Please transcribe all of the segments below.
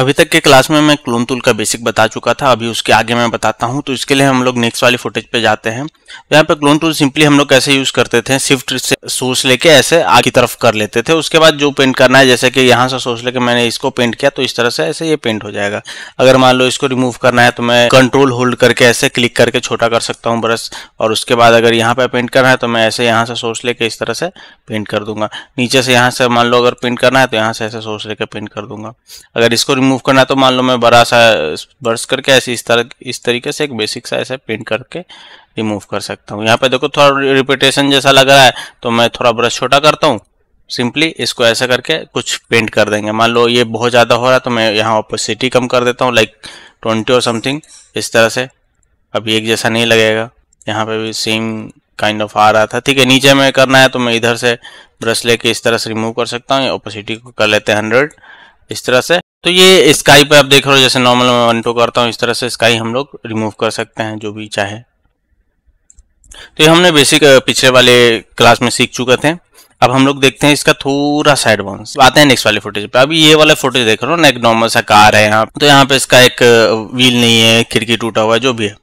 अभी तक के क्लास में मैं क्लोन टूल का बेसिक बता चुका था अभी उसके आगे मैं बताता हूँ तो इसके लिए हम लोग नेक्स्ट वाली फुटेज पे जाते हैं तो यहाँ पे क्लोन टूल सिंपली हम लोग कैसे यूज करते थे शिफ्ट से सोर्स लेके ऐसे आगे की तरफ कर लेते थे उसके बाद जो पेंट करना है जैसे कि यहाँ से सोर्स लेके मैंने इसको पेंट किया तो इस तरह से ऐसे ये पेंट हो जाएगा अगर मान लो इसको रिमूव करना है तो मैं कंट्रोल होल्ड करके ऐसे क्लिक करके छोटा कर सकता हूँ ब्रश और उसके बाद अगर यहाँ पे पेंट करना है तो मैं ऐसे यहाँ से सोर्स लेके इस तरह से पेंट कर दूंगा नीचे से यहाँ से मान लो अगर पेंट करना है तो यहाँ से ऐसे सोर्स लेके पेंट कर दूंगा अगर इसको रिमूव रिमूव करना है तो मान लो मैं बड़ा सा बर्स करके ऐसे इस तरह इस तरीके से एक बेसिक सा ऐसे पेंट करके रिमूव कर सकता हूँ यहाँ पे देखो थोड़ा रिपीटेशन जैसा लग रहा है तो मैं थोड़ा ब्रश छोटा करता हूँ सिंपली इसको ऐसा करके कुछ पेंट कर देंगे मान लो ये बहुत ज़्यादा हो रहा है तो मैं यहाँ ऑपोसिटी कम कर देता हूँ लाइक ट्वेंटी और समथिंग इस तरह से अब एक जैसा नहीं लगेगा यहाँ पे भी सेम काइंड ऑफ आ रहा था ठीक है नीचे में करना है तो मैं इधर से ब्रश लेके इस तरह से रिमूव कर सकता हूँ ऑपोसिटी को कर लेते हैं हंड्रेड इस तरह से तो ये स्काई पे आप देख रहे हो जैसे नॉर्मल मैं वन टू करता हूँ इस तरह से स्काई हम लोग रिमूव कर सकते हैं जो भी चाहे तो ये हमने बेसिक पिछले वाले क्लास में सीख चुके थे अब हम लोग देखते हैं इसका थोड़ा सा एडवांस आते हैं नेक्स्ट वाले फुटेज पे अभी ये वाला फुटेज देख रहे हो ना एक नॉर्मल सा कार है यहाँ तो यहाँ पे इसका एक व्हील नहीं है खिड़की टूटा हुआ जो भी है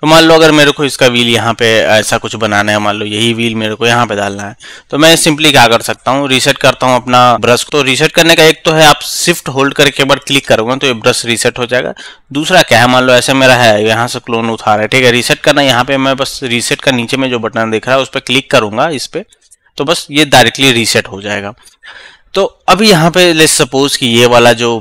तो मान लो अगर मेरे को इसका व्हील यहाँ पे ऐसा कुछ बनाना है मान लो यही व्हील मेरे को यहाँ पे डालना है तो मैं सिंपली क्या कर सकता हूँ रीसेट करता हूँ अपना ब्रश तो रीसेट करने का एक तो है आप शिफ्ट होल्ड करके बार क्लिक करोगे तो ये ब्रश रीसेट हो जाएगा दूसरा क्या है मान लो ऐसे मेरा है यहाँ से क्लोन उठा रहा है ठीक है रीसेट करना यहाँ पे मैं बस रीसेट का नीचे में जो बटन दिख रहा है उस पर क्लिक करूंगा इस पर तो बस ये डायरेक्टली रीसेट हो जाएगा तो अभी यहाँ पे लेट सपोज कि ये वाला जो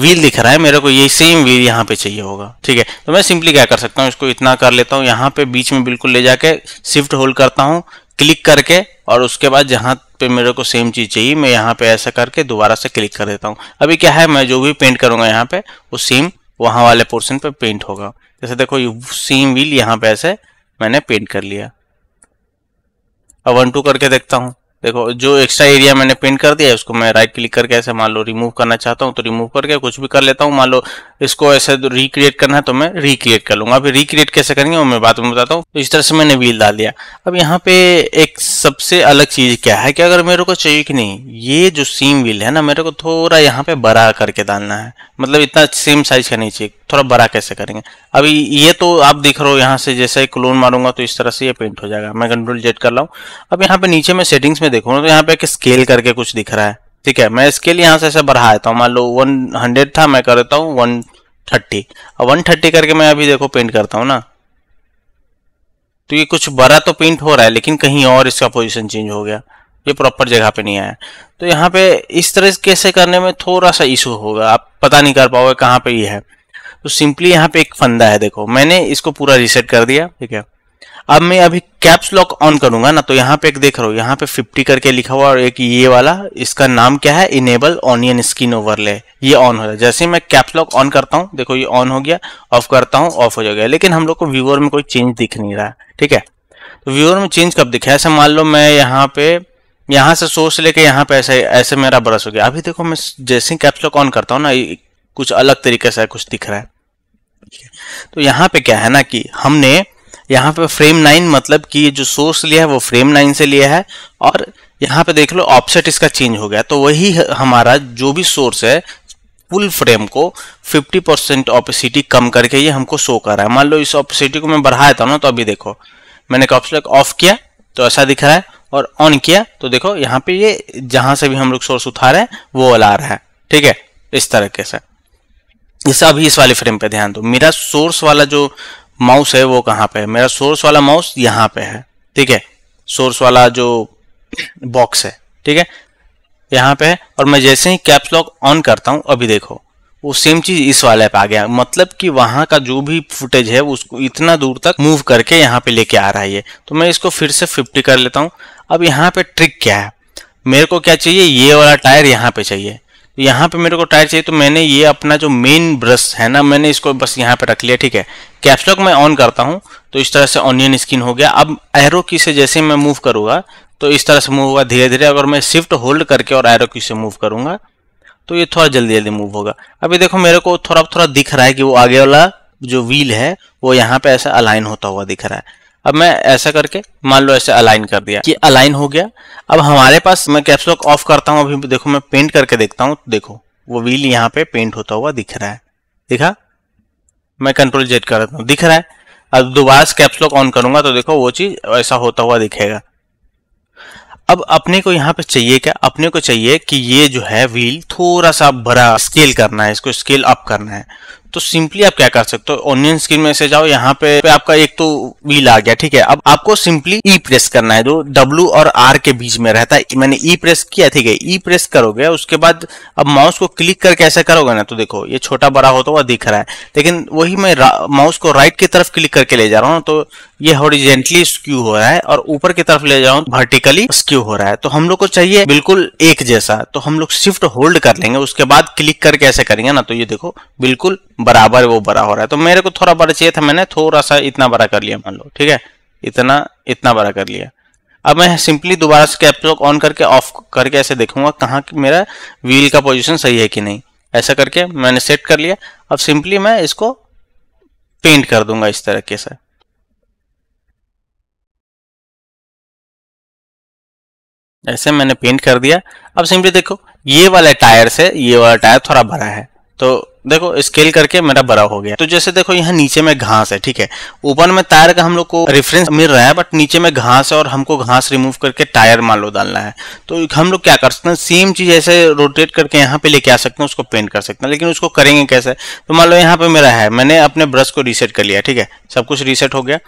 व्हील दिख रहा है मेरे को ये सेम व्हील यहाँ पे चाहिए होगा ठीक है तो मैं सिंपली क्या कर सकता हूँ इसको इतना कर लेता हूँ यहाँ पे बीच में बिल्कुल ले जाके शिफ्ट होल्ड करता हूँ क्लिक करके और उसके बाद जहाँ पे मेरे को सेम चीज़ चाहिए मैं यहाँ पे ऐसा करके दोबारा से क्लिक कर देता हूँ अभी क्या है मैं जो भी पेंट करूंगा यहाँ पे वो सेम वहां वाले पोर्सन पे पेंट होगा जैसे देखो सेम व्हील यहाँ पे ऐसे मैंने पेंट कर लिया अब वन टू करके देखता हूँ देखो जो एक्स्ट्रा एरिया मैंने पेंट कर दिया है उसको मैं राइट क्लिक करके ऐसे मान लो रिमूव करना चाहता हूँ तो रिमूव करके कुछ भी कर लेता हूँ मान लो इसको ऐसे रिक्रिएट करना है तो मैं रिक्रिएट कर लूंगा अभी रिक्रिएट कैसे करेंगे वो मैं बाद में बताता हूँ तो इस तरह से मैंने व्हील डाल दिया अब यहाँ पे एक सबसे अलग चीज क्या है कि अगर मेरे को चाहिए कि नहीं ये जो सेम व्हील है ना मेरे को थोड़ा यहाँ पे बड़ा करके डालना है मतलब इतना सेम साइज का नहीं चाहिए थोड़ा बड़ा कैसे करेंगे अभी ये तो आप देख रहे हो यहाँ से जैसे क्लोन मारूंगा तो इस तरह से ये पेंट हो जाएगा मैं कंट्रोल जेट कर रहा हूँ अब यहाँ पे नीचे में सेटिंग्स में देखो तो यहाँ पे एक स्केल करके कुछ दिख रहा है ठीक है मैं स्केल यहाँ से ऐसे बढ़ा देता हूँ मान लो वन हंड्रेड था मैं कर देता हूँ वन थर्टी और वन थर्टी करके मैं अभी देखो पेंट करता हूँ ना तो ये कुछ बड़ा तो पेंट हो रहा है लेकिन कहीं और इसका पोजिशन चेंज हो गया ये प्रॉपर जगह पे नहीं आया तो यहाँ पे इस तरह कैसे करने में थोड़ा सा इशू होगा आप पता नहीं कर पाओगे कहाँ पे ये है तो सिंपली यहाँ पे एक फंदा है देखो मैंने इसको पूरा रिसेट कर दिया ठीक है अब मैं अभी कैप्स लॉक ऑन करूंगा ना तो यहाँ पे एक देख रहा हूँ यहाँ पे 50 करके लिखा हुआ और एक ये वाला इसका नाम क्या है इनेबल ऑनियन स्किन ओवरले ये ऑन हो जाए जैसे मैं कैप्स लॉक ऑन करता हूँ देखो ये ऑन हो गया ऑफ करता हूँ ऑफ हो जाएगा लेकिन हम लोग को व्यूअर में कोई चेंज दिख नहीं रहा ठीक है तो व्यूअर में चेंज कब दिखा ऐसे मान लो मैं यहाँ पे यहाँ से सोच लेके यहाँ पे ऐसे ऐसे मेरा ब्रश हो गया अभी देखो मैं जैसे ही कैप्स लॉक ऑन करता हूँ ना कुछ अलग तरीके से कुछ दिख रहा है तो यहाँ पे क्या है ना कि हमने यहाँ पे फ्रेम नाइन मतलब कि जो सोर्स लिया है वो फ्रेम नाइन से लिया है और यहाँ पे देख लो ऑपसेट इसका चेंज हो गया तो वही हमारा जो भी सोर्स है फुल फ्रेम को 50 परसेंट ऑपिसिटी कम करके ये हमको शो कर रहा है मान लो इस ऑपिसिटी को मैं बढ़ाया था ना तो अभी देखो मैंने कॉप्सलैक ऑफ किया तो ऐसा दिख रहा है और ऑन किया तो देखो यहाँ पे ये जहां से भी हम लोग सोर्स उठा रहे हैं वो वाला आ रहा है ठीक है इस तरीके से इस अभी इस वाले फ्रेम पे ध्यान दो मेरा सोर्स वाला जो माउस है वो कहाँ पे है मेरा सोर्स वाला माउस यहाँ पे है ठीक है सोर्स वाला जो बॉक्स है ठीक है यहाँ पे है और मैं जैसे ही कैप्स लॉक ऑन करता हूँ अभी देखो वो सेम चीज इस वाले पे आ गया मतलब कि वहां का जो भी फुटेज है उसको इतना दूर तक मूव करके यहाँ पे लेके आ रहा है ये तो मैं इसको फिर से 50 कर लेता हूँ अब यहाँ पे ट्रिक क्या है मेरे को क्या चाहिए ये वाला टायर यहाँ पे चाहिए तो यहाँ पे मेरे को टायर चाहिए तो मैंने ये अपना जो मेन ब्रश है ना मैंने इसको बस यहाँ पे रख लिया ठीक है कैप्सलॉक मैं ऑन करता हूँ तो इस तरह से ऑनियन स्किन हो गया अब एरो की से जैसे मैं मूव करूँगा तो इस तरह से मूव होगा धीरे धीरे अगर मैं शिफ्ट होल्ड करके और एरो की से मूव करूँगा तो ये थोड़ा जल्दी जल्दी मूव होगा अभी देखो मेरे को थोड़ा थोड़ा दिख रहा है कि वो आगे वाला जो व्हील है वो यहाँ पे ऐसा अलाइन होता हुआ दिख रहा है अब मैं ऐसा करके मान लो ऐसे अलाइन कर दिया कि अलाइन हो गया अब हमारे पास मैं कैप्सलॉक ऑफ करता हूं अभी देखो मैं पेंट करके देखता हूँ देखो वो व्हील यहां पे पेंट होता हुआ दिख रहा है दिखा मैं कंट्रोल जेट कर देता हूँ दिख रहा है अब दोबारा कैप्सलॉक ऑन करूंगा तो देखो वो चीज ऐसा होता हुआ दिखेगा अब अपने को यहाँ पे चाहिए क्या अपने को चाहिए कि ये जो है व्हील थोड़ा सा बड़ा स्केल करना है इसको स्केल अप करना है तो सिंपली आप क्या कर सकते हो ऑनियन स्क्रीन में से जाओ यहाँ पे, पे आपका एक तो व्हील आ गया ठीक है अब आपको सिंपली ई प्रेस करना है जो डब्ल्यू और आर के बीच में रहता है मैंने ई e प्रेस किया ठीक है ई e प्रेस करोगे उसके बाद अब माउस को क्लिक करके ऐसे करोगे ना तो देखो ये छोटा बड़ा होता तो हुआ दिख रहा है लेकिन वही मैं माउस को राइट की तरफ क्लिक करके ले जा रहा हूँ तो ये हॉरिजेंटली स्क्यू हो रहा है और ऊपर की तरफ ले जाऊं वर्टिकली स्क्यू हो रहा है तो हम लोग को चाहिए बिल्कुल एक जैसा तो हम लोग शिफ्ट होल्ड कर लेंगे उसके बाद क्लिक करके ऐसे करेंगे ना तो ये देखो बिल्कुल बराबर वो बड़ा हो रहा है तो मेरे को थोड़ा बड़ा चाहिए था मैंने थोड़ा सा इतना बड़ा कर लिया मान लो ठीक है इतना इतना बड़ा कर लिया अब मैं सिंपली दोबारा से कैपलॉक ऑन करके ऑफ करके ऐसे देखूंगा कहाँ मेरा व्हील का पोजिशन सही है कि नहीं ऐसा करके मैंने सेट कर लिया अब सिंपली मैं इसको पेंट कर दूंगा इस तरीके से ऐसे मैंने पेंट कर दिया अब सिंपली देखो ये वाला टायर से ये वाला टायर थोड़ा बड़ा है तो देखो स्केल करके मेरा बड़ा हो गया तो जैसे देखो यहाँ नीचे में घास है ठीक है ऊपर में टायर का हम लोग को रेफरेंस मिल रहा है बट नीचे में घास है और हमको घास रिमूव करके टायर मान लो डालना है तो हम लोग क्या कर सकते हैं सेम चीज ऐसे रोटेट करके यहाँ पे लेके आ सकते हैं उसको पेंट कर सकते हैं लेकिन उसको करेंगे कैसे तो मान लो यहाँ पे मेरा है मैंने अपने ब्रश को रीसेट कर लिया ठीक है सब कुछ रीसेट हो गया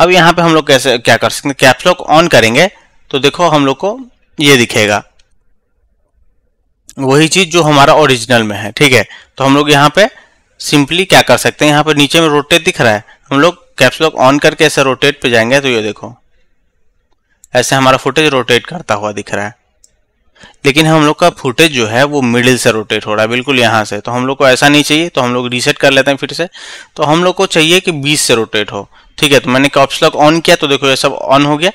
अब यहाँ पे हम लोग कैसे क्या कर सकते हैं कैप्सलॉक ऑन करेंगे तो देखो हम लोग को ये दिखेगा वही चीज जो हमारा ओरिजिनल में है ठीक है तो हम लोग यहाँ पे सिंपली क्या कर सकते हैं यहाँ पर नीचे में रोटेट दिख रहा है हम लोग कैप्सलॉक ऑन करके ऐसे रोटेट पे जाएंगे तो ये देखो ऐसे हमारा फुटेज रोटेट करता हुआ दिख रहा है लेकिन हम लोग का फुटेज जो है वो मिडिल से रोटेट हो रहा है बिल्कुल यहाँ से तो हम लोग को ऐसा नहीं चाहिए तो हम लोग रीसेट कर लेते हैं फिर से तो हम लोग को चाहिए कि बीस से रोटेट हो ठीक है तो मैंने कैप्सलॉक लॉक ऑन किया तो देखो ये सब ऑन हो गया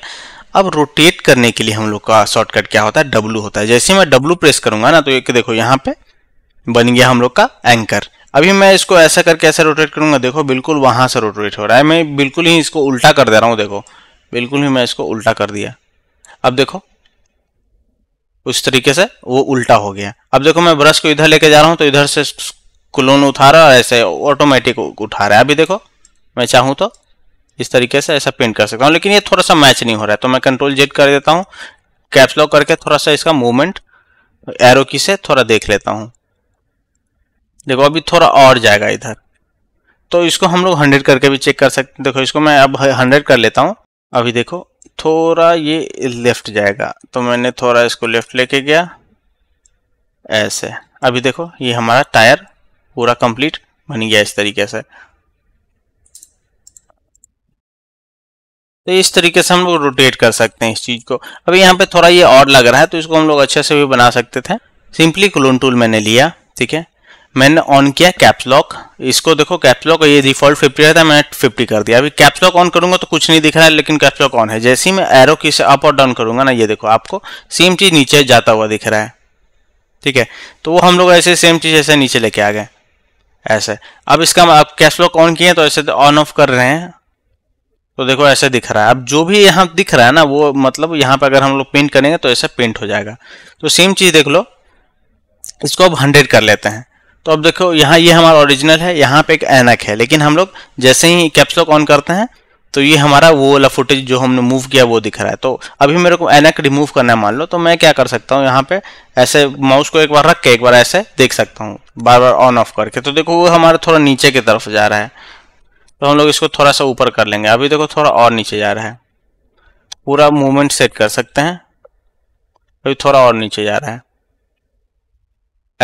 अब रोटेट करने के लिए हम लोग का शॉर्टकट क्या होता है डब्लू होता है जैसे मैं डब्लू प्रेस करूंगा ना तो एक देखो यहाँ पे बन गया हम लोग का एंकर अभी मैं इसको ऐसा करके ऐसा रोटेट करूंगा देखो बिल्कुल वहां से रोटेट हो रहा है मैं बिल्कुल ही इसको उल्टा कर दे रहा हूँ देखो बिल्कुल ही मैं इसको उल्टा कर दिया अब देखो उस तरीके से वो उल्टा हो गया अब देखो मैं ब्रश को इधर लेके जा रहा हूँ तो इधर से क्लोन उठा रहा है ऐसे ऑटोमेटिक उठा रहा है अभी देखो मैं चाहूँ तो इस तरीके से ऐसा पेंट कर सकता हूँ लेकिन ये थोड़ा सा मैच नहीं हो रहा है तो मैं कंट्रोल जेड कर देता हूँ कैप्सलॉक करके थोड़ा सा इसका मूवमेंट एरो की से थोड़ा देख लेता हूँ देखो अभी थोड़ा और जाएगा इधर तो इसको हम लोग हंड्रेड करके भी चेक कर सकते देखो इसको मैं अब हंड्रेड कर लेता हूँ अभी देखो थोड़ा ये लेफ्ट जाएगा तो मैंने थोड़ा इसको लेफ्ट लेके गया ऐसे अभी देखो ये हमारा टायर पूरा कंप्लीट बन गया इस तरीके से तो इस तरीके से हम लोग रोटेट कर सकते हैं इस चीज को अभी यहाँ पे थोड़ा ये और लग रहा है तो इसको हम लोग अच्छे से भी बना सकते थे सिंपली क्लोन टूल मैंने लिया ठीक है मैंने ऑन किया कैप्सलॉक इसको देखो कैप्सलॉक ये डिफॉल्ट फिफ्टी रहता है मैंने फिफ्टी कर दिया अभी कैप्सलॉक ऑन करूंगा तो कुछ नहीं दिख रहा है लेकिन कैप्सलॉक ऑन है जैसे ही मैं एरो की से अप और डाउन करूंगा ना ये देखो आपको सेम चीज नीचे जाता हुआ दिख रहा है ठीक है तो वो हम लोग ऐसे सेम चीज ऐसे नीचे लेके आ गए ऐसे अब इसका आप कैप्सलॉक ऑन किए तो ऐसे ऑन तो ऑफ कर रहे हैं तो देखो ऐसे दिख रहा है अब जो भी यहाँ दिख रहा है ना वो मतलब यहाँ पर अगर हम लोग पेंट करेंगे तो ऐसा पेंट हो जाएगा तो सेम चीज़ देख लो इसको अब हंड्रेड कर लेते हैं तो अब देखो यहाँ ये यह हमारा ओरिजिनल है यहाँ पे एक एनक है लेकिन हम लोग जैसे ही कैप्सलॉक ऑन करते हैं तो ये हमारा वो वाला फुटेज जो हमने मूव किया वो दिख रहा है तो अभी मेरे को एनक रिमूव करना है मान लो तो मैं क्या कर सकता हूँ यहाँ पे ऐसे माउस को एक बार रख के एक बार ऐसे देख सकता हूँ बार बार ऑन ऑफ करके तो देखो वो हमारा थोड़ा नीचे की तरफ जा रहा है तो हम लोग इसको थोड़ा सा ऊपर कर लेंगे अभी देखो थोड़ा और नीचे जा रहा है पूरा मूवमेंट सेट कर सकते हैं अभी थोड़ा और नीचे जा रहा है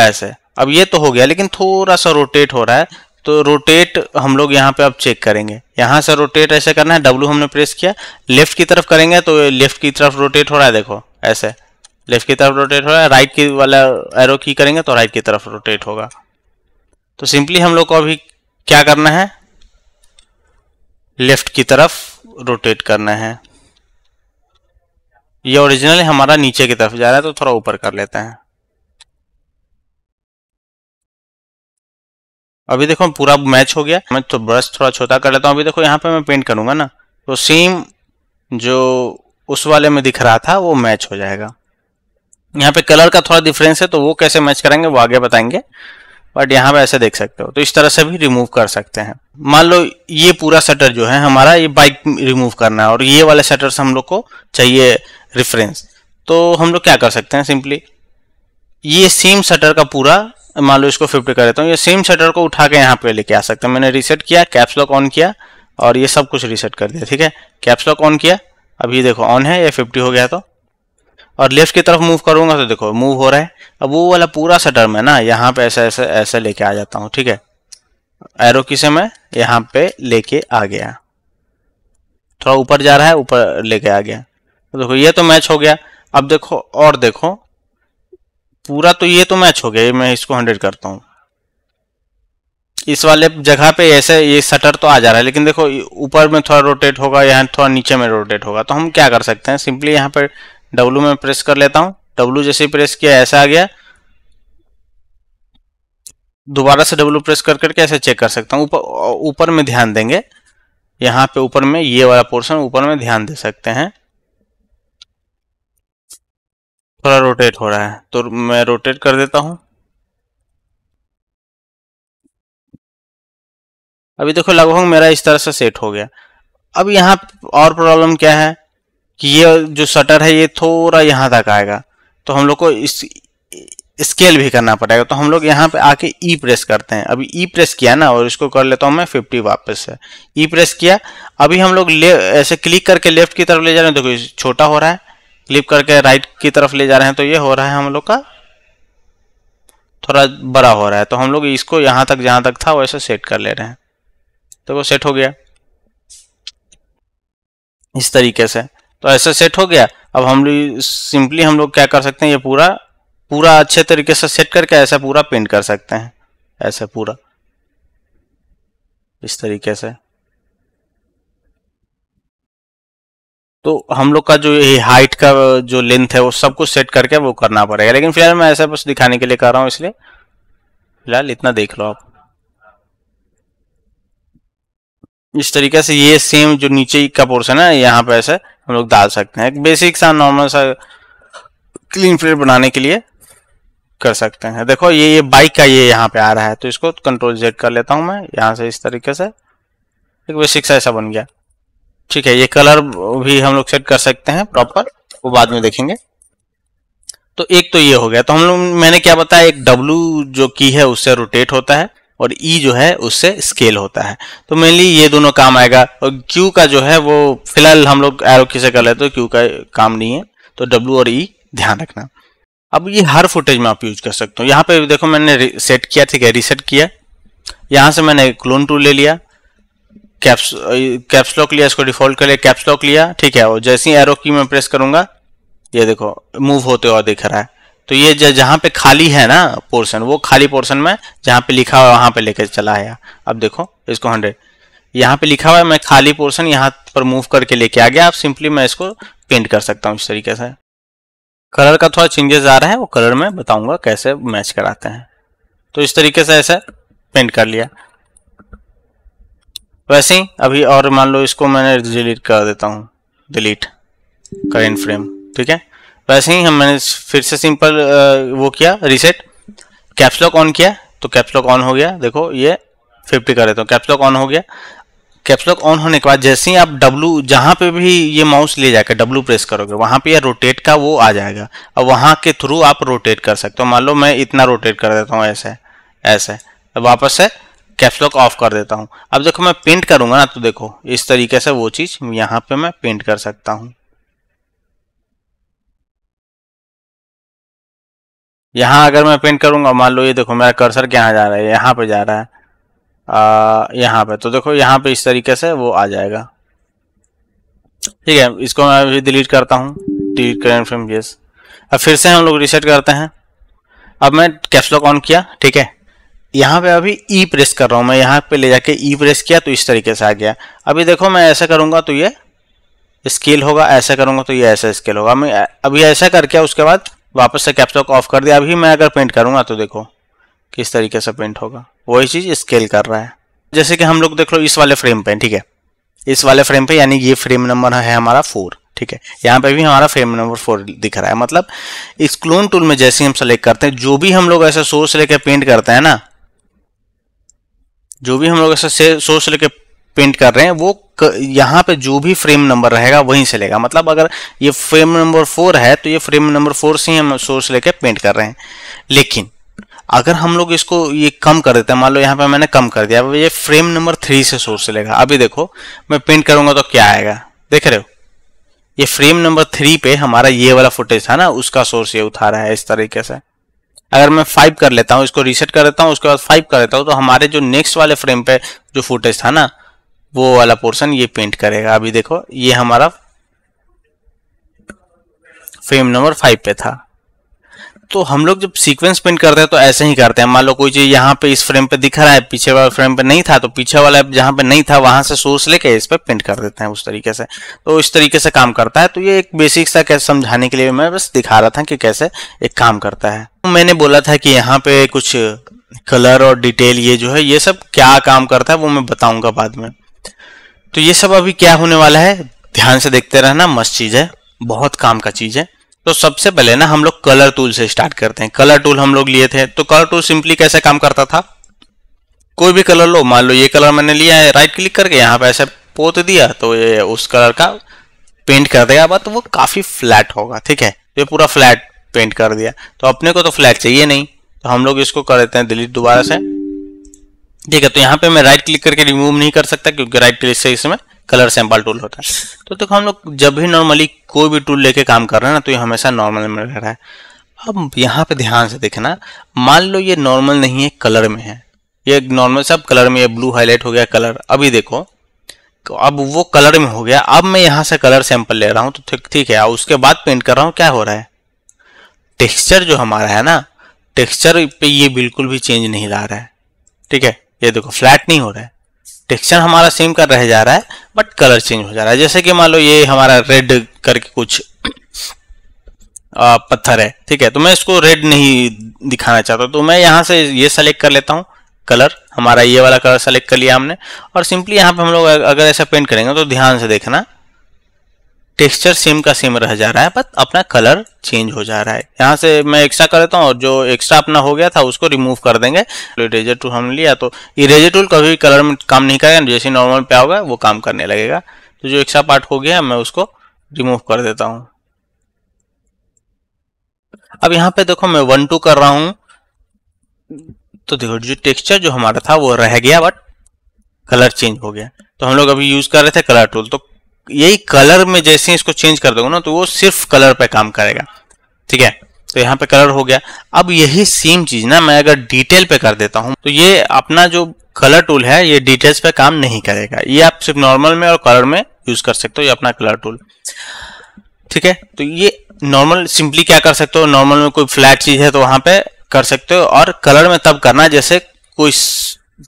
ऐसे अब ये तो हो गया लेकिन थोड़ा सा रोटेट हो रहा है तो रोटेट हम लोग यहाँ पे अब चेक करेंगे यहाँ से रोटेट ऐसे करना है डब्लू हमने प्रेस किया लेफ्ट की तरफ करेंगे तो लेफ्ट की तरफ रोटेट हो रहा है देखो ऐसे लेफ्ट की तरफ रोटेट हो रहा है राइट की वाला एरो की करेंगे तो राइट की तरफ रोटेट होगा तो सिंपली हम लोग को अभी क्या करना है लेफ्ट की तरफ रोटेट करना है ये ओरिजिनल हमारा नीचे की तरफ जा रहा है तो थोड़ा ऊपर कर लेते हैं अभी देखो पूरा मैच हो गया मैं तो ब्रश थोड़ा छोटा कर लेता हूँ अभी देखो यहाँ पे मैं पेंट करूंगा ना तो सेम जो उस वाले में दिख रहा था वो मैच हो जाएगा यहाँ पे कलर का थोड़ा डिफरेंस है तो वो कैसे मैच करेंगे वो आगे बताएंगे बट यहाँ पे ऐसे देख सकते हो तो इस तरह से भी रिमूव कर सकते हैं मान लो ये पूरा शटर जो है हमारा ये बाइक रिमूव करना है और ये वाले शटर से हम लोग को चाहिए रेफरेंस तो हम लोग क्या कर सकते हैं सिंपली ये सेम शटर का पूरा मान लो इसको फिफ्टी कर देता हूँ ये सेम शटर को उठा के यहाँ पे लेके आ सकते हैं मैंने रिसेट किया कैप्स लॉक ऑन किया और ये सब कुछ रिसेट कर दिया ठीक है कैप्स लॉक ऑन किया अभी देखो ऑन है ये फिफ्टी हो गया तो और लेफ्ट की तरफ मूव करूंगा तो देखो मूव हो रहा है अब वो वाला पूरा सटर में ना यहाँ पे ऐसे ऐसे ऐसे लेके आ जाता हूँ ठीक है एरो की से मैं यहाँ पे लेके आ गया थोड़ा ऊपर जा रहा है ऊपर लेके आ गया तो देखो ये तो मैच हो गया अब देखो और देखो पूरा तो ये तो मैच हो गया मैं इसको हंड्रेड करता हूँ इस वाले जगह पे ऐसे ये सटर तो आ जा रहा है लेकिन देखो ऊपर में थोड़ा रोटेट होगा यहाँ थोड़ा नीचे में रोटेट होगा तो हम क्या कर सकते हैं सिंपली यहाँ पर डब्लू में प्रेस कर लेता हूं डब्लू जैसे ही प्रेस किया ऐसा आ गया दोबारा से डब्लू प्रेस कर करके ऐसे चेक कर सकता हूं ऊपर में ध्यान देंगे यहां पे ऊपर में ये वाला पोर्शन ऊपर में ध्यान दे सकते हैं थोड़ा रोटेट हो रहा है तो मैं रोटेट कर देता हूं अभी देखो लगभग मेरा इस तरह से सेट हो गया अब यहाँ और प्रॉब्लम क्या है कि ये जो शटर है ये थोड़ा यहाँ तक आएगा तो हम लोग को इस स्केल भी करना पड़ेगा तो हम लोग यहाँ पे आके ई e प्रेस करते हैं अभी ई e प्रेस किया ना और इसको कर लेता हूँ मैं फिफ्टी वापस है ई प्रेस किया अभी हम लोग ले ऐसे क्लिक करके लेफ्ट की तरफ ले जा रहे हैं देखो छोटा हो रहा है क्लिक करके राइट की तरफ ले जा रहे हैं तो ये हो रहा है हम लोग का थोड़ा बड़ा हो रहा है तो हम लोग इसको यहाँ तक जहाँ तक था वैसे सेट कर ले रहे हैं तो वो सेट हो गया इस तरीके से तो ऐसा सेट हो गया अब हम लोग सिंपली हम लोग क्या कर सकते हैं ये पूरा पूरा अच्छे तरीके से सेट करके ऐसा पूरा पेंट कर सकते हैं ऐसा पूरा इस तरीके से तो हम लोग का जो ये हाइट का जो लेंथ है वो सब कुछ सेट करके वो करना पड़ेगा लेकिन फिलहाल मैं ऐसा बस दिखाने के लिए कर रहा हूँ इसलिए फिलहाल इतना देख लो आप इस तरीके से ये सेम जो नीचे का पोर्शन है यहाँ पे ऐसे हम लोग डाल सकते हैं एक बेसिक सा नॉर्मल सा क्लीन प्लेट बनाने के लिए कर सकते हैं देखो ये ये बाइक का ये यहाँ पे आ रहा है तो इसको कंट्रोल जेड कर लेता हूँ मैं यहाँ से इस तरीके से एक बेसिक सा ऐसा बन गया ठीक है ये कलर भी हम लोग सेट कर सकते हैं प्रॉपर वो बाद में देखेंगे तो एक तो ये हो गया तो हम लोग मैंने क्या बताया एक डब्लू जो की है उससे रोटेट होता है और ई e जो है उससे स्केल होता है तो मेनली ये दोनों काम आएगा और क्यू का जो है वो फिलहाल हम लोग एरो किसे कर लेते हो क्यू का काम नहीं है तो डब्ल्यू और ई e, ध्यान रखना अब ये हर फुटेज में आप यूज कर सकते हो यहाँ पे देखो मैंने सेट किया ठीक है रिसेट किया यहाँ से मैंने क्लोन टूल ले लिया कैप्स कैप्स लॉक लिया इसको डिफॉल्ट कर लिया कैप्स लॉक लिया ठीक है और जैसे ही एरो की मैं प्रेस करूंगा ये देखो मूव होते हुआ दिख रहा है तो ये जहां पे खाली है ना पोर्शन वो खाली पोर्शन में जहां पे लिखा हुआ है वहां पे लेकर चला आया अब देखो इसको हंड्रेड यहाँ पे लिखा हुआ है मैं खाली पोर्शन यहाँ पर मूव करके लेके आ गया आप सिंपली मैं इसको पेंट कर सकता हूँ इस तरीके से कलर का थोड़ा चेंजेस आ रहा है वो कलर में बताऊंगा कैसे मैच कराते हैं तो इस तरीके से ऐसे पेंट कर लिया वैसे ही अभी और मान लो इसको मैंने डिलीट कर देता हूँ डिलीट करेंट फ्रेम ठीक है वैसे ही हमने फिर से सिंपल वो किया रीसेट कैप्सलॉक ऑन किया तो कैप्सलॉक ऑन हो गया देखो ये फिफ्टी कर देता हूँ कैप्सलॉक ऑन हो गया कैप्सलॉक ऑन होने के बाद जैसे ही आप डब्लू जहाँ पे भी ये माउस ले जाकर डब्लू प्रेस करोगे वहाँ पे ये रोटेट का वो आ जाएगा और वहाँ के थ्रू आप रोटेट कर सकते हो मान लो मैं इतना रोटेट कर देता हूँ ऐसे ऐसे वापस से कैप्सलॉक ऑफ कर देता हूँ अब देखो मैं पेंट करूँगा ना तो देखो इस तरीके से वो चीज़ यहाँ पे मैं पेंट कर सकता हूँ यहाँ अगर मैं पेंट करूँगा मान लो ये देखो मेरा कर्सर क्या जा रहा है यहाँ पे जा रहा है आ, यहाँ पे तो देखो यहाँ पे इस तरीके से वो आ जाएगा ठीक है इसको मैं अभी डिलीट करता हूँ डिलीट करें फ्रेम यस अब फिर से हम लोग रिसेट करते हैं अब मैं कैप्सलॉक ऑन किया ठीक है यहाँ पे अभी ई e प्रेस कर रहा हूँ मैं यहाँ पे ले जाके ई e प्रेस किया तो इस तरीके से आ गया अभी देखो मैं ऐसा करूँगा तो ये स्केल होगा ऐसा करूँगा तो ये ऐसा स्केल होगा मैं अभी ऐसा करके उसके बाद वापस से कैप्सॉक ऑफ कर दिया अभी मैं अगर पेंट करूँगा तो देखो किस तरीके से पेंट होगा वही चीज़ स्केल कर रहा है जैसे कि हम लोग देख लो इस वाले फ्रेम पे ठीक है इस वाले फ्रेम पे यानी ये फ्रेम नंबर है हमारा फोर ठीक है यहाँ पे भी हमारा फ्रेम नंबर फोर दिख रहा है मतलब इस क्लोन टूल में जैसे हम सेलेक्ट करते हैं जो भी हम लोग ऐसा सोर्स लेके पेंट करते हैं ना जो भी हम लोग ऐसा सोर्स लेके पेंट कर रहे हैं वो यहाँ पे जो भी फ्रेम नंबर रहेगा वहीं से लेगा मतलब अगर ये फ्रेम नंबर फोर है तो ये फ्रेम नंबर फोर से ही हम सोर्स लेके पेंट कर रहे हैं लेकिन अगर हम लोग इसको ये कम कर देते हैं मान लो यहाँ पे मैंने कम कर दिया अब ये फ्रेम नंबर थ्री से सोर्स लेगा अभी देखो मैं पेंट करूंगा तो क्या आएगा देख रहे हो ये फ्रेम नंबर थ्री पे हमारा ये वाला फुटेज था ना उसका सोर्स ये उठा रहा है इस तरीके से अगर मैं फाइव कर लेता हूँ इसको रीसेट कर देता हूँ उसके बाद फाइव कर देता हूँ तो हमारे जो नेक्स्ट वाले फ्रेम पे जो फुटेज था ना वो वाला पोर्शन ये पेंट करेगा अभी देखो ये हमारा फ्रेम नंबर फाइव पे था तो हम लोग जब सीक्वेंस पेंट करते हैं तो ऐसे ही करते हैं मान लो कोई चीज यहाँ पे इस फ्रेम पे दिख रहा है पीछे वाला फ्रेम पे नहीं था तो पीछे वाला जहां पे नहीं था वहां से सोर्स लेके इस पर पेंट कर देते हैं उस तरीके से तो इस तरीके से काम करता है तो ये एक बेसिक सा कैसे समझाने के लिए मैं बस दिखा रहा था कि कैसे एक काम करता है तो मैंने बोला था कि यहाँ पे कुछ कलर और डिटेल ये जो है ये सब क्या काम करता है वो मैं बताऊंगा बाद में तो ये सब अभी क्या होने वाला है ध्यान से देखते रहना मस्त चीज है बहुत काम का चीज है तो सबसे पहले ना हम लोग कलर टूल से स्टार्ट करते हैं कलर टूल हम लोग लिए थे तो कलर टूल सिंपली कैसे काम करता था कोई भी कलर लो मान लो ये कलर मैंने लिया है राइट क्लिक करके यहाँ पे ऐसे पोत दिया तो ये उस कलर का पेंट कर देगा बट तो वो काफी फ्लैट होगा ठीक है तो ये पूरा फ्लैट पेंट कर दिया तो अपने को तो फ्लैट चाहिए नहीं तो हम लोग इसको कर देते हैं डिलीट दोबारा से ठीक है तो यहाँ पे मैं राइट क्लिक करके रिमूव नहीं कर सकता क्योंकि राइट क्लिक से इसमें कलर सैंपल टूल होता है तो देखो तो हम लोग जब भी नॉर्मली कोई भी टूल लेके काम कर रहे हैं ना तो ये हमेशा नॉर्मल में रह रहा है अब यहाँ पे ध्यान से देखना मान लो ये नॉर्मल नहीं है कलर में है ये नॉर्मल सब कलर में ये ब्लू हाईलाइट हो गया कलर अभी देखो अब वो कलर में हो गया अब मैं यहाँ से कलर सैंपल ले रहा हूँ तो ठीक है उसके बाद पेंट कर रहा हूँ क्या हो रहा है टेक्स्चर जो हमारा है ना टेक्स्चर पे ये बिल्कुल भी चेंज नहीं ला रहा है ठीक है ये देखो फ्लैट नहीं हो रहा है टेक्सचर हमारा सेम का रह जा रहा है बट कलर चेंज हो जा रहा है जैसे कि मान लो ये हमारा रेड करके कुछ आ, पत्थर है ठीक है तो मैं इसको रेड नहीं दिखाना चाहता तो मैं यहां से ये सेलेक्ट कर लेता हूँ कलर हमारा ये वाला कलर सेलेक्ट कर लिया हमने और सिंपली यहाँ पे हम लोग अगर ऐसा पेंट करेंगे तो ध्यान से देखना टेक्सचर सेम का सेम रह जा रहा है बट अपना कलर चेंज हो जा रहा है यहाँ से मैं एक्स्ट्रा कर देता हूँ और जो एक्स्ट्रा अपना हो गया था उसको रिमूव कर देंगे इरेजर तो टूल हमने लिया तो इरेजर टूल कभी कलर में काम नहीं करेगा जैसे नॉर्मल पे होगा वो काम करने लगेगा तो जो एक्स्ट्रा पार्ट हो गया मैं उसको रिमूव कर देता हूँ अब यहाँ पे देखो मैं वन टू कर रहा हूँ तो देखो जो टेक्सचर जो हमारा था वो रह गया बट कलर चेंज हो गया तो हम लोग अभी यूज कर रहे थे कलर टूल तो यही कलर में जैसे इसको चेंज कर दोगे ना तो वो सिर्फ कलर पे काम करेगा ठीक है तो यहाँ पे कलर हो गया अब यही सेम चीज ना मैं अगर डिटेल पे कर देता हूँ तो ये अपना जो कलर टूल है ये डिटेल्स पे काम नहीं करेगा ये आप सिर्फ नॉर्मल में और कलर में यूज कर सकते हो ये अपना कलर टूल ठीक है तो ये नॉर्मल सिंपली क्या कर सकते हो नॉर्मल में कोई फ्लैट चीज है तो वहां पे कर सकते हो और कलर में तब करना जैसे कोई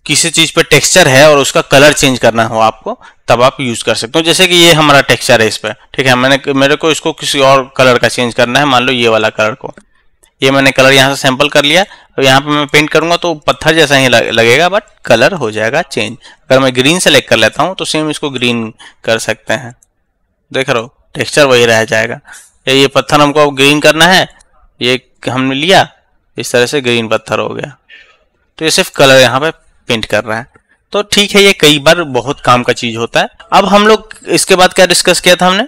किसी चीज पे टेक्सचर है और उसका कलर चेंज करना हो आपको तब आप यूज कर सकते हो जैसे कि ये हमारा टेक्सचर है इस पर ठीक है मैंने मेरे को इसको किसी और कलर का चेंज करना है मान लो ये वाला कलर को ये मैंने कलर यहाँ से सैंपल कर लिया और यहाँ पे मैं पेंट करूंगा तो पत्थर जैसा ही लगेगा बट कलर हो जाएगा चेंज अगर मैं ग्रीन सेलेक्ट कर लेता हूँ तो सेम इसको ग्रीन कर सकते हैं देख रहो टेक्सचर वही रह जाएगा ये पत्थर हमको ग्रीन करना है ये हमने लिया इस तरह से ग्रीन पत्थर हो गया तो ये सिर्फ कलर यहाँ पे पेंट कर रहा है तो ठीक है ये कई बार बहुत काम का चीज होता है अब हम लोग इसके बाद क्या डिस्कस किया था हमने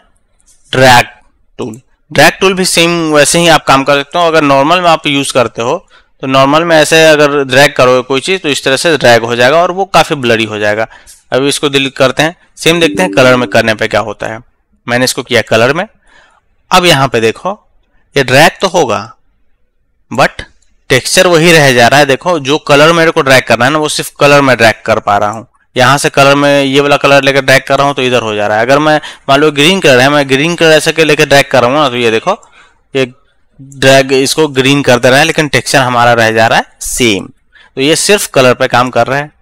ड्रैग टूल ड्रैग टूल भी सेम वैसे ही आप काम कर सकते हो अगर नॉर्मल में आप यूज करते हो तो नॉर्मल में ऐसे अगर ड्रैग करोगे कोई चीज तो इस तरह से ड्रैग हो जाएगा और वो काफी ब्लरी हो जाएगा अभी इसको डिलीट करते हैं सेम देखते हैं कलर में करने पे क्या होता है मैंने इसको किया कलर में अब यहां पे देखो ये ड्रैग तो होगा बट टेक्सचर वही रह जा रहा है देखो जो कलर मेरे को ड्रैग करना है ना वो सिर्फ कलर में ड्रैग कर पा रहा हूँ यहाँ से कलर में ये वाला कलर लेकर ड्रैग कर रहा हूँ तो इधर हो जा रहा है अगर मैं मान लो ग्रीन कलर है मैं ग्रीन कलर ऐसे लेकर ड्रैग कर रहा हूँ ना तो ये देखो ये ड्रैग इसको ग्रीन कर दे रहा है लेकिन टेक्सचर हमारा रह जा रहा है सेम तो ये सिर्फ कलर पर काम कर रहा है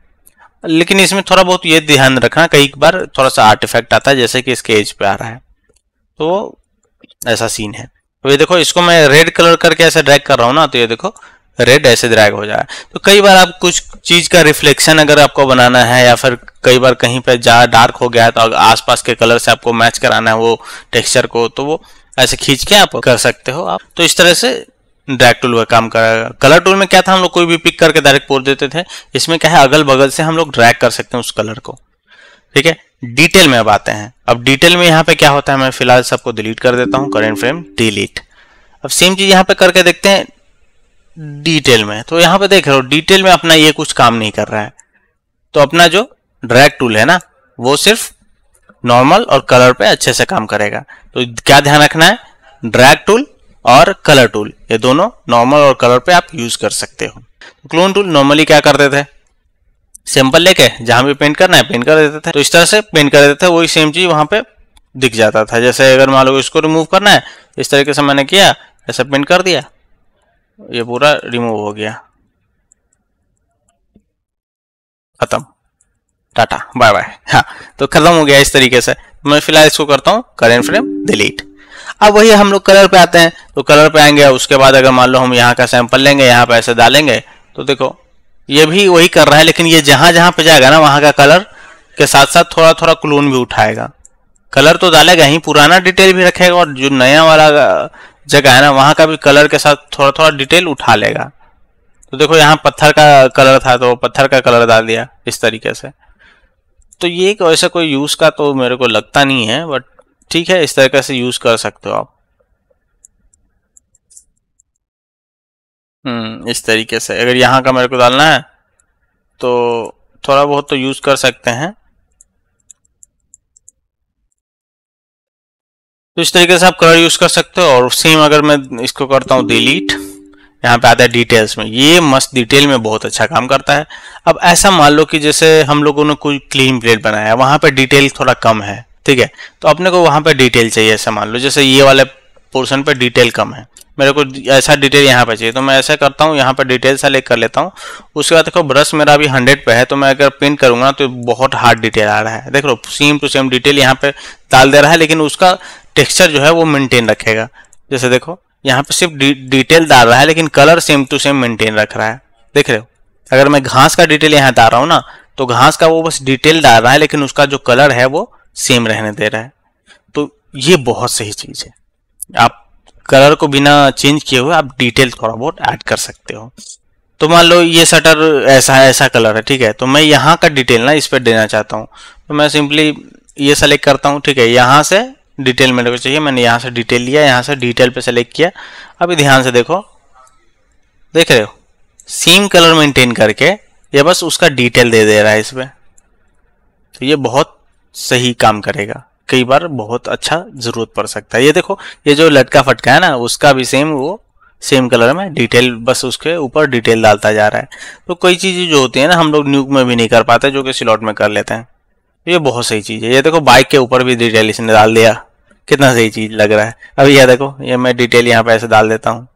लेकिन इसमें थोड़ा बहुत ये ध्यान रखना कई बार थोड़ा सा आर्टिफैक्ट आता है जैसे कि इसके एज पे आ रहा है तो ऐसा सीन है तो ये देखो इसको मैं रेड कलर करके ऐसे ड्रैग कर रहा हूँ ना तो ये देखो रेड ऐसे ड्रैग हो जाए तो कई बार आप कुछ चीज का रिफ्लेक्शन अगर आपको बनाना है या फिर कई बार कहीं पर जा डार्क हो गया है तो आसपास के कलर से आपको मैच कराना है वो टेक्सचर को तो वो ऐसे खींच के आप कर सकते हो आप तो इस तरह से ड्रैग टूल का काम करेगा कलर टूल में क्या था हम लोग कोई भी पिक करके डायरेक्ट पोर देते थे इसमें क्या है अगल बगल से हम लोग ड्रैग कर सकते हैं उस कलर को ठीक है डिटेल में अब आते हैं अब डिटेल में यहाँ पे क्या होता है मैं फिलहाल सबको डिलीट कर देता हूँ करेंट फ्रेम डिलीट अब सेम चीज यहाँ पे करके देखते हैं डिटेल में तो यहाँ पे देख रहे हो डिटेल में अपना ये कुछ काम नहीं कर रहा है तो अपना जो ड्रैग टूल है ना वो सिर्फ नॉर्मल और कलर पे अच्छे से काम करेगा तो क्या ध्यान रखना है ड्रैग टूल और कलर टूल ये दोनों नॉर्मल और कलर पे आप यूज कर सकते हो क्लोन टूल नॉर्मली क्या करते थे सैंपल लेके जहां भी पेंट करना है पेंट कर देते थे तो इस तरह से पेंट कर देते थे वही सेम चीज वहां पे दिख जाता था जैसे अगर मान लो इसको रिमूव करना है इस तरीके से मैंने किया ऐसा पेंट कर दिया ये पूरा रिमूव हो गया खत्म टाटा बाय बाय हाँ तो खत्म हो गया इस तरीके से मैं फिलहाल इसको करता हूँ करेंट फ्रेम डिलीट अब वही हम लोग कलर पे आते हैं तो कलर पे आएंगे उसके बाद अगर मान लो हम यहाँ का सैंपल लेंगे यहाँ पे ऐसे डालेंगे तो देखो ये भी वही कर रहा है लेकिन ये जहां जहां पे जाएगा ना वहां का कलर के साथ साथ थोड़ा थोड़ा क्लोन भी उठाएगा कलर तो डालेगा ही पुराना डिटेल भी रखेगा और जो नया वाला जगह है ना वहां का भी कलर के साथ थोड़ा थोड़ा डिटेल उठा लेगा तो देखो यहाँ पत्थर का कलर था तो पत्थर का कलर डाल दिया इस तरीके से तो ये वैसे कोई यूज़ का तो मेरे को लगता नहीं है बट ठीक है इस तरीके से यूज़ कर सकते हो आप हम्म, इस तरीके से अगर यहाँ का मेरे को डालना है तो थोड़ा बहुत तो यूज़ कर सकते हैं तो इस तरीके से आप कलर यूज़ कर सकते हो और सेम अगर मैं इसको करता हूँ डिलीट यहाँ पे आता है डिटेल्स में ये मस्त डिटेल में बहुत अच्छा काम करता है अब ऐसा मान लो कि जैसे हम लोगों ने कोई क्लीन प्लेट बनाया वहां पर डिटेल थोड़ा कम है ठीक है तो अपने को वहां पर डिटेल चाहिए ऐसा मान लो जैसे ये वाले पोर्सन पर डिटेल कम है मेरे को ऐसा डिटेल यहाँ पे चाहिए तो मैं ऐसा करता हूँ यहाँ पर डिटेल सेलेक्ट कर लेता हूँ उसके बाद देखो ब्रश मेरा अभी हंड्रेड पे है तो मैं अगर प्रिंट करूँगा तो बहुत हार्ड डिटेल आ रहा है देख लो सेम टू सेम डिटेल यहाँ पे डाल दे रहा है लेकिन उसका टेक्स्चर जो है वो मेनटेन रखेगा जैसे देखो यहाँ पे सिर्फ डिटेल डाल रहा है लेकिन colour same to same maintain रख रहा है देख रहे हो अगर मैं घास का डिटेल यहाँ डाल रहा हूँ ना तो घास का वो बस डिटेल डाल रहा है लेकिन उसका जो कलर है वो सेम रहने दे रहा है तो ये बहुत सही चीज़ है आप कलर को बिना चेंज किए हुए आप डिटेल थोड़ा बहुत ऐड कर सकते हो तो मान लो ये शटर ऐसा है ऐसा कलर है ठीक है तो मैं यहाँ का डिटेल ना इस पर देना चाहता हूँ तो मैं सिंपली ये सेलेक्ट करता हूँ ठीक है यहाँ से डिटेल मेरे को चाहिए मैंने यहाँ से डिटेल लिया यहाँ से डिटेल पे सेलेक्ट किया अभी ध्यान से देखो देख रहे हो सेम कलर मेंटेन करके ये बस उसका डिटेल दे दे रहा है इसमें तो ये बहुत सही काम करेगा कई बार बहुत अच्छा जरूरत पड़ सकता है ये देखो ये जो लटका फटका है ना उसका भी सेम वो सेम कलर में डिटेल बस उसके ऊपर डिटेल डालता जा रहा है तो कई चीज़ें जो होती है ना हम लोग न्यूक में भी नहीं कर पाते जो कि स्लॉट में कर लेते हैं ये बहुत सही चीज़ है ये देखो बाइक के ऊपर भी डिटेल इसने डाल दिया कितना सही चीज़ लग रहा है अभी यह देखो ये मैं डिटेल यहाँ पे ऐसे डाल देता हूँ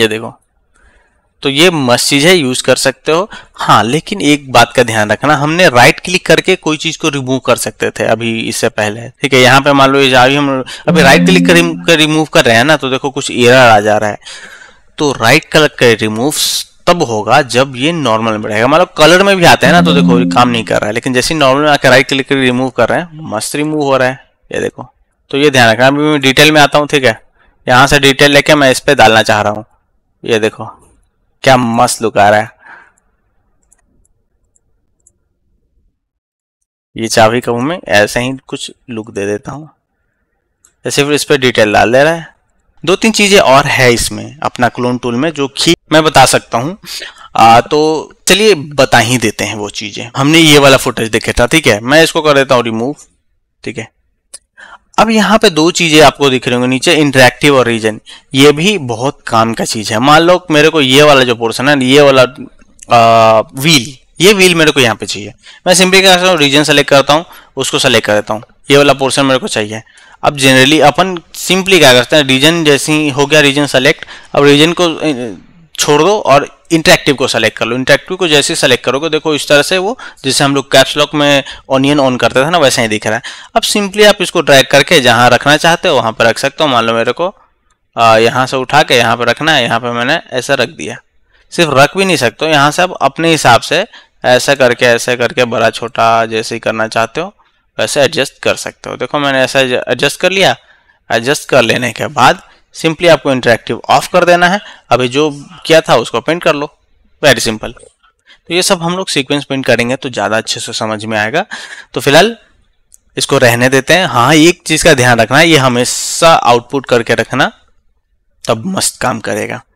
ये देखो तो ये मस्त चीज है यूज कर सकते हो हाँ लेकिन एक बात का ध्यान रखना हमने राइट क्लिक करके कोई चीज को रिमूव कर सकते थे अभी इससे पहले ठीक है यहाँ पे मान लो अभी हम अभी राइट क्लिक कर रिमूव कर रहे हैं ना तो देखो कुछ एरर आ जा रहा है तो राइट क्लिक कर रिमूव तब होगा जब ये नॉर्मल में रहेगा मतलब कलर में भी आते हैं ना तो देखो काम नहीं कर रहा है लेकिन जैसे नॉर्मल में आकर राइट क्लिक कर रिमूव कर रहे हैं मस्त रिमूव हो रहा है ये देखो तो ये ध्यान रखना अभी मैं डिटेल में आता हूँ ठीक है यहाँ से डिटेल लेके मैं इस पर डालना चाह रहा हूँ ये देखो क्या मस्त लुक आ रहा है ये चाबी का मैं ऐसे ही कुछ लुक दे देता हूँ जैसे फिर इस पर डिटेल डाल दे रहा है दो तीन चीजें और है इसमें अपना क्लोन टूल में जो कि मैं बता सकता हूँ तो चलिए बता ही देते हैं वो चीजें हमने ये वाला फुटेज देखा था ठीक है मैं इसको कर देता हूँ रिमूव ठीक है अब यहाँ पे दो चीजें आपको दिख रही होंगी नीचे इंटरेक्टिव और रीजन ये भी बहुत काम का चीज है मान लो मेरे को ये वाला जो पोर्सन है ये वाला व्हील ये व्हील मेरे को यहाँ पे चाहिए मैं सिंपली क्या करता हूँ रीजन सेलेक्ट करता हूँ उसको सेलेक्ट कर देता हूँ ये वाला पोर्सन मेरे को चाहिए अब जनरली अपन सिंपली क्या करते हैं रीजन जैसे हो गया रीजन सेलेक्ट अब रीजन को छोड़ दो और इंटरेक्टिव को सेलेक्ट कर लो इंटरेक्टिव को जैसे सेलेक्ट करोगे देखो इस तरह से वो जैसे हम लोग कैप्स लॉक में ऑनियन ऑन करते थे ना वैसे ही दिख रहा है अब सिंपली आप इसको ड्रैग करके जहाँ रखना चाहते हो वहाँ पर रख सकते हो मान लो मेरे को यहाँ से उठा के यहाँ पर रखना है यहाँ पर मैंने ऐसा रख दिया सिर्फ रख भी नहीं सकते हो यहाँ से आप अपने हिसाब से ऐसा करके ऐसा करके बड़ा छोटा जैसे ही करना चाहते हो वैसे एडजस्ट कर सकते हो देखो मैंने ऐसा एडजस्ट कर लिया एडजस्ट कर लेने के बाद सिंपली आपको इंटरेक्टिव ऑफ कर देना है अभी जो किया था उसको पेंट कर लो वेरी सिंपल तो ये सब हम लोग सीक्वेंस पेंट करेंगे तो ज़्यादा अच्छे से समझ में आएगा तो फिलहाल इसको रहने देते हैं हाँ एक चीज़ का ध्यान रखना है ये हमेशा आउटपुट करके रखना तब मस्त काम करेगा